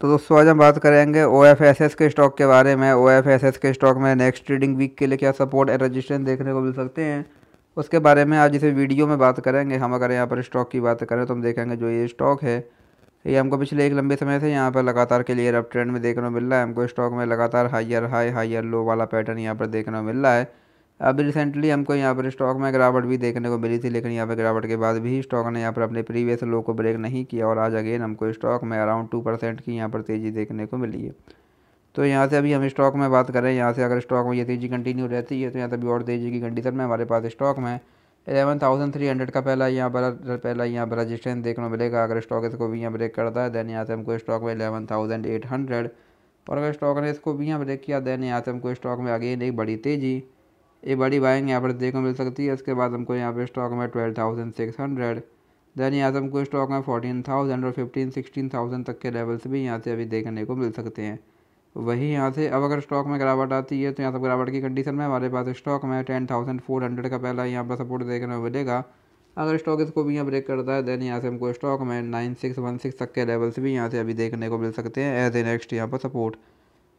तो दोस्तों आज हम बात करेंगे ओ एफ एस एस के स्टॉक के बारे में ओ एफ एस एस के स्टॉक में नेक्स्ट ट्रेडिंग वीक के लिए क्या सपोर्ट एंड रजिस्ट्रेंस देखने को मिल सकते हैं उसके बारे में आज इसे वीडियो में बात करेंगे हम अगर यहाँ पर स्टॉक की बात करें तो हम देखेंगे जो ये स्टॉक है ये हमको पिछले एक लंबे समय से यहाँ पर लगातार के लिए अब ट्रेंड में देखने को मिल रहा है हमको स्टॉक में लगातार हाइयर हाई हाइयर लो वाला पैटर्न यहाँ पर देखने को मिल रहा है अब रिसेंटली हमको यहाँ पर स्टॉक में गिरावट भी देखने को मिली थी लेकिन यहाँ पर गिरावट के बाद भी स्टॉक ने यहाँ पर अपने प्रीवियस लो को ब्रेक नहीं किया और आज अगेन हमको स्टॉक में अराउंड टू परसेंट की यहाँ पर तेज़ी देखने को मिली है तो यहाँ से अभी हम स्टॉक में बात करें यहाँ से अगर स्टॉक में ये तेज़ी कंटिन्यू रहती है तो यहाँ तभी और तेज़ी की कंडीशन में हमारे पास स्टॉक में एलेवन थाउजेंड थ्री हंड्रेड का पहला यहाँ पर पहला यहाँ पर रजिस्टेंस देखने को मिलेगा अगर स्टॉक इसको भी यहाँ ब्रेक करता है देन यहाँ से हमको स्टॉक में एलेवन थाउजेंड एट हंड्रेड और अगर स्टॉक ने इसको भी यहाँ ब्रेक किया देन यहाँ से हमको स्टॉक में अगेन एक बड़ी तेज़ी ये बड़ी बाइंग यहाँ पर देखने मिल सकती है इसके बाद हमको यहाँ पे स्टॉक में twelve thousand six hundred then यहाँ से हमको स्टॉक में फोर्टीन थाउजेंड और फिफ्टीन सिक्सटीन थाउजेंड तक के लेवल्स भी यहाँ से अभी देखने को मिल सकते हैं वही यहाँ से अब अगर स्टॉक में गिरावट आती है तो यहाँ सब गिरावट की कंडीशन में हमारे पास स्टॉक में टेन थाउजेंड फोर हंड्रेड का पहला यहाँ पर सपोर्ट देखने को मिलेगा अगर स्टॉक इसको भी यहाँ ब्रेक करता है देन यहाँ से हमको स्टॉक में नाइन सिक्स वन सिक्स तक के लेवल्स भी यहाँ से अभी देखने को मिल सकते हैं एज ए नेक्स्ट यहाँ पर सपोर्ट